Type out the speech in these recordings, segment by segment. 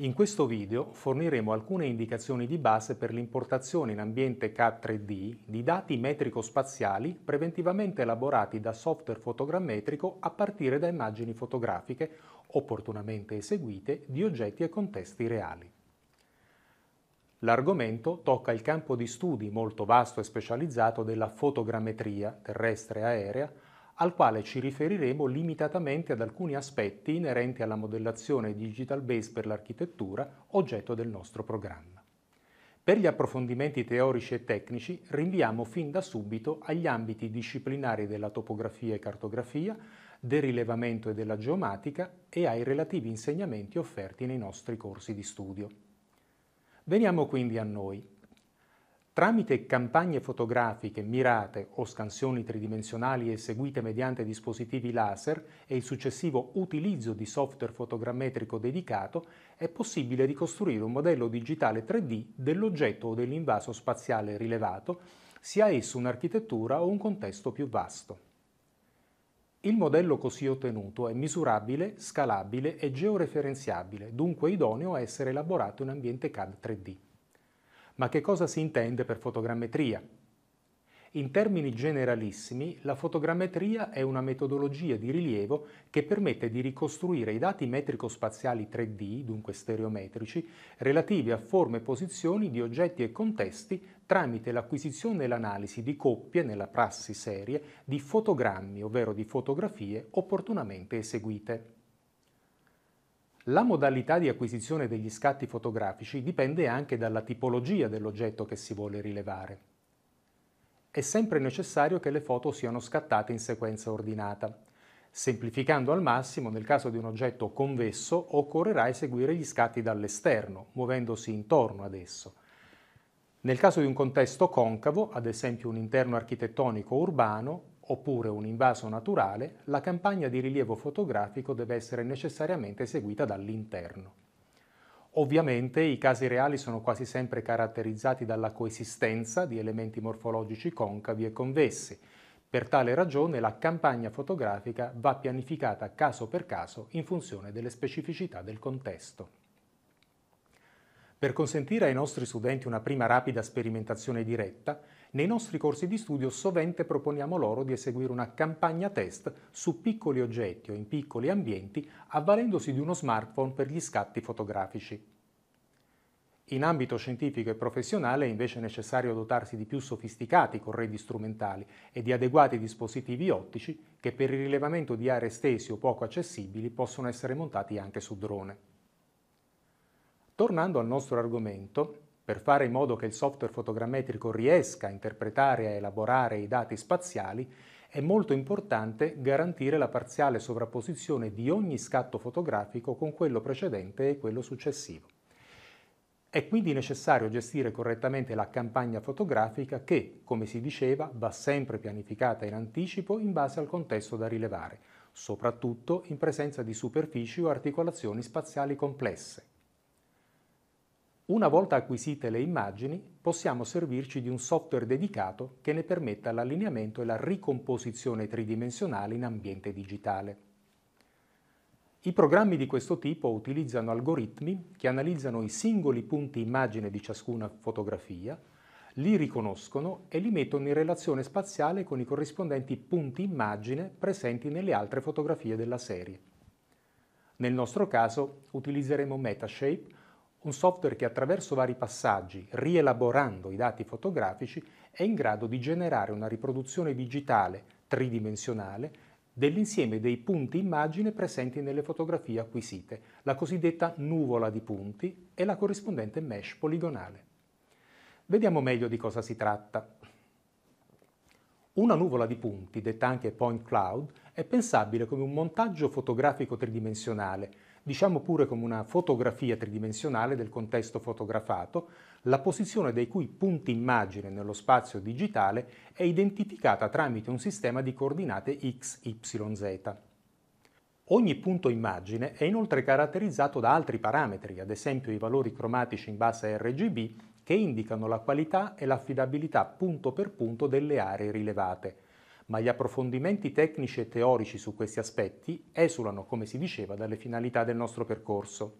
In questo video forniremo alcune indicazioni di base per l'importazione in ambiente K3D di dati metrico-spaziali preventivamente elaborati da software fotogrammetrico a partire da immagini fotografiche opportunamente eseguite di oggetti e contesti reali. L'argomento tocca il campo di studi molto vasto e specializzato della fotogrammetria terrestre e aerea, al quale ci riferiremo limitatamente ad alcuni aspetti inerenti alla modellazione digital base per l'architettura, oggetto del nostro programma. Per gli approfondimenti teorici e tecnici rinviamo fin da subito agli ambiti disciplinari della topografia e cartografia, del rilevamento e della geomatica e ai relativi insegnamenti offerti nei nostri corsi di studio. Veniamo quindi a noi. Tramite campagne fotografiche mirate o scansioni tridimensionali eseguite mediante dispositivi laser e il successivo utilizzo di software fotogrammetrico dedicato, è possibile ricostruire un modello digitale 3D dell'oggetto o dell'invaso spaziale rilevato, sia esso un'architettura o un contesto più vasto. Il modello così ottenuto è misurabile, scalabile e georeferenziabile, dunque idoneo a essere elaborato in ambiente CAD 3D ma che cosa si intende per fotogrammetria? In termini generalissimi, la fotogrammetria è una metodologia di rilievo che permette di ricostruire i dati metrico-spaziali 3D, dunque stereometrici, relativi a forme e posizioni di oggetti e contesti tramite l'acquisizione e l'analisi di coppie, nella prassi serie, di fotogrammi, ovvero di fotografie opportunamente eseguite. La modalità di acquisizione degli scatti fotografici dipende anche dalla tipologia dell'oggetto che si vuole rilevare. È sempre necessario che le foto siano scattate in sequenza ordinata. Semplificando al massimo, nel caso di un oggetto convesso, occorrerà eseguire gli scatti dall'esterno, muovendosi intorno ad esso. Nel caso di un contesto concavo, ad esempio un interno architettonico urbano, oppure un invaso naturale, la campagna di rilievo fotografico deve essere necessariamente eseguita dall'interno. Ovviamente i casi reali sono quasi sempre caratterizzati dalla coesistenza di elementi morfologici concavi e convessi. Per tale ragione la campagna fotografica va pianificata caso per caso in funzione delle specificità del contesto. Per consentire ai nostri studenti una prima rapida sperimentazione diretta, nei nostri corsi di studio sovente proponiamo loro di eseguire una campagna test su piccoli oggetti o in piccoli ambienti avvalendosi di uno smartphone per gli scatti fotografici. In ambito scientifico e professionale è invece necessario dotarsi di più sofisticati corredi strumentali e di adeguati dispositivi ottici che per il rilevamento di aree estesi o poco accessibili possono essere montati anche su drone. Tornando al nostro argomento, per fare in modo che il software fotogrammetrico riesca a interpretare e a elaborare i dati spaziali, è molto importante garantire la parziale sovrapposizione di ogni scatto fotografico con quello precedente e quello successivo. È quindi necessario gestire correttamente la campagna fotografica che, come si diceva, va sempre pianificata in anticipo in base al contesto da rilevare, soprattutto in presenza di superfici o articolazioni spaziali complesse. Una volta acquisite le immagini, possiamo servirci di un software dedicato che ne permetta l'allineamento e la ricomposizione tridimensionale in ambiente digitale. I programmi di questo tipo utilizzano algoritmi che analizzano i singoli punti immagine di ciascuna fotografia, li riconoscono e li mettono in relazione spaziale con i corrispondenti punti immagine presenti nelle altre fotografie della serie. Nel nostro caso utilizzeremo Metashape un software che attraverso vari passaggi, rielaborando i dati fotografici, è in grado di generare una riproduzione digitale tridimensionale dell'insieme dei punti immagine presenti nelle fotografie acquisite, la cosiddetta nuvola di punti e la corrispondente mesh poligonale. Vediamo meglio di cosa si tratta. Una nuvola di punti, detta anche point cloud, è pensabile come un montaggio fotografico tridimensionale diciamo pure come una fotografia tridimensionale del contesto fotografato, la posizione dei cui punti immagine nello spazio digitale è identificata tramite un sistema di coordinate x, y, z. Ogni punto immagine è inoltre caratterizzato da altri parametri, ad esempio i valori cromatici in base a RGB, che indicano la qualità e l'affidabilità punto per punto delle aree rilevate, ma gli approfondimenti tecnici e teorici su questi aspetti esulano, come si diceva, dalle finalità del nostro percorso.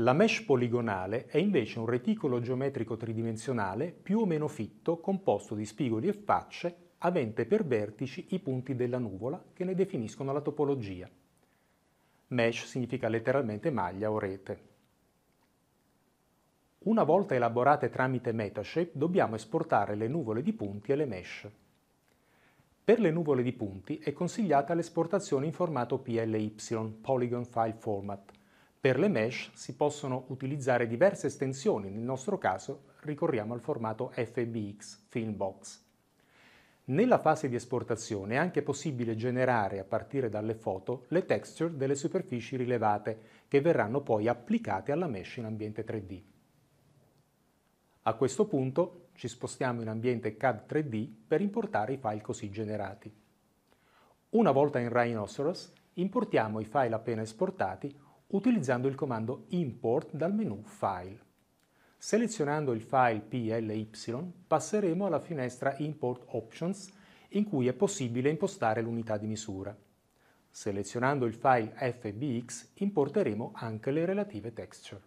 La mesh poligonale è invece un reticolo geometrico tridimensionale più o meno fitto composto di spigoli e facce avente per vertici i punti della nuvola che ne definiscono la topologia. Mesh significa letteralmente maglia o rete. Una volta elaborate tramite Metashape dobbiamo esportare le nuvole di punti e le mesh. Per le nuvole di punti è consigliata l'esportazione in formato PLY, Polygon File Format. Per le mesh si possono utilizzare diverse estensioni, nel nostro caso ricorriamo al formato FBX, Filmbox. Nella fase di esportazione è anche possibile generare a partire dalle foto le texture delle superfici rilevate che verranno poi applicate alla mesh in ambiente 3D. A questo punto ci spostiamo in ambiente CAD 3D per importare i file così generati. Una volta in Rhinoceros, importiamo i file appena esportati utilizzando il comando Import dal menu File. Selezionando il file PLY passeremo alla finestra Import Options in cui è possibile impostare l'unità di misura. Selezionando il file FBX importeremo anche le relative texture.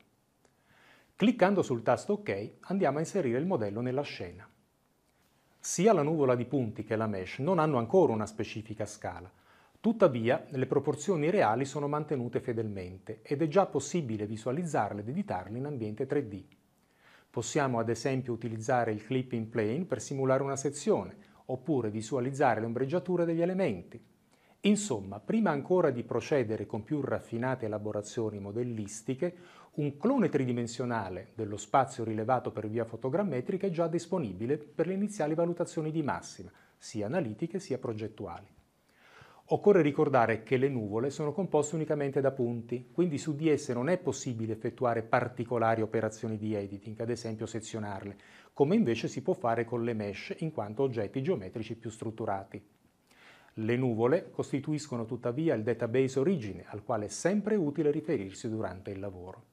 Cliccando sul tasto OK andiamo a inserire il modello nella scena. Sia la nuvola di punti che la mesh non hanno ancora una specifica scala, tuttavia le proporzioni reali sono mantenute fedelmente ed è già possibile visualizzarle ed editarle in ambiente 3D. Possiamo ad esempio utilizzare il clip in plane per simulare una sezione, oppure visualizzare le ombreggiature degli elementi. Insomma, prima ancora di procedere con più raffinate elaborazioni modellistiche, un clone tridimensionale dello spazio rilevato per via fotogrammetrica è già disponibile per le iniziali valutazioni di massima, sia analitiche sia progettuali. Occorre ricordare che le nuvole sono composte unicamente da punti, quindi su di esse non è possibile effettuare particolari operazioni di editing, ad esempio sezionarle, come invece si può fare con le mesh in quanto oggetti geometrici più strutturati. Le nuvole costituiscono tuttavia il database origine al quale è sempre utile riferirsi durante il lavoro.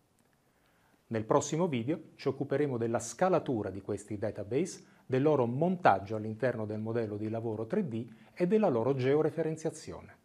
Nel prossimo video ci occuperemo della scalatura di questi database, del loro montaggio all'interno del modello di lavoro 3D e della loro georeferenziazione.